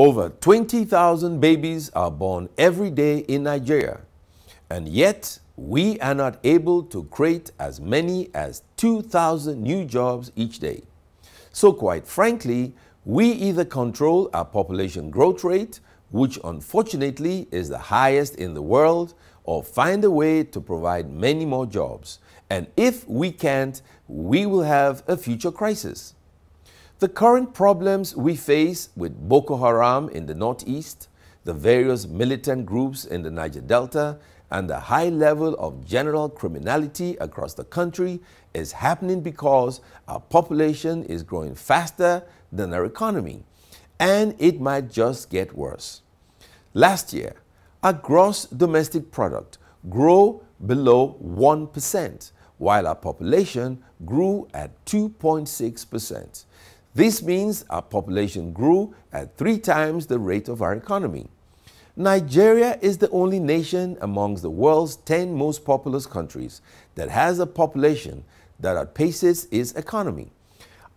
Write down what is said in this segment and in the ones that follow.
Over 20,000 babies are born every day in Nigeria, and yet we are not able to create as many as 2,000 new jobs each day. So quite frankly, we either control our population growth rate, which unfortunately is the highest in the world, or find a way to provide many more jobs. And if we can't, we will have a future crisis. The current problems we face with Boko Haram in the northeast, the various militant groups in the Niger Delta, and the high level of general criminality across the country is happening because our population is growing faster than our economy, and it might just get worse. Last year, our gross domestic product grew below 1%, while our population grew at 2.6%. This means our population grew at three times the rate of our economy. Nigeria is the only nation amongst the world's 10 most populous countries that has a population that outpaces its economy.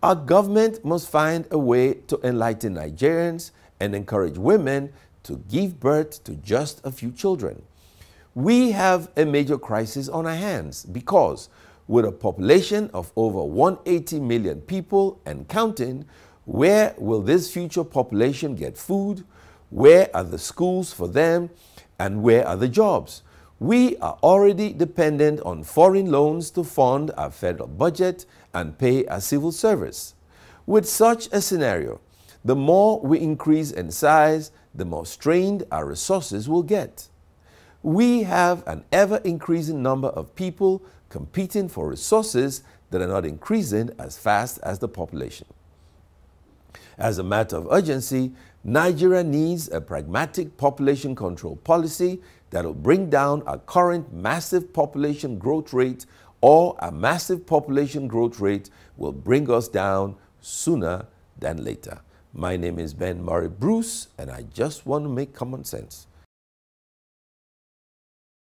Our government must find a way to enlighten Nigerians and encourage women to give birth to just a few children. We have a major crisis on our hands because with a population of over 180 million people and counting, where will this future population get food? Where are the schools for them? And where are the jobs? We are already dependent on foreign loans to fund our federal budget and pay our civil service. With such a scenario, the more we increase in size, the more strained our resources will get. We have an ever increasing number of people competing for resources that are not increasing as fast as the population. As a matter of urgency, Nigeria needs a pragmatic population control policy that will bring down our current massive population growth rate or a massive population growth rate will bring us down sooner than later. My name is Ben Murray Bruce and I just want to make common sense.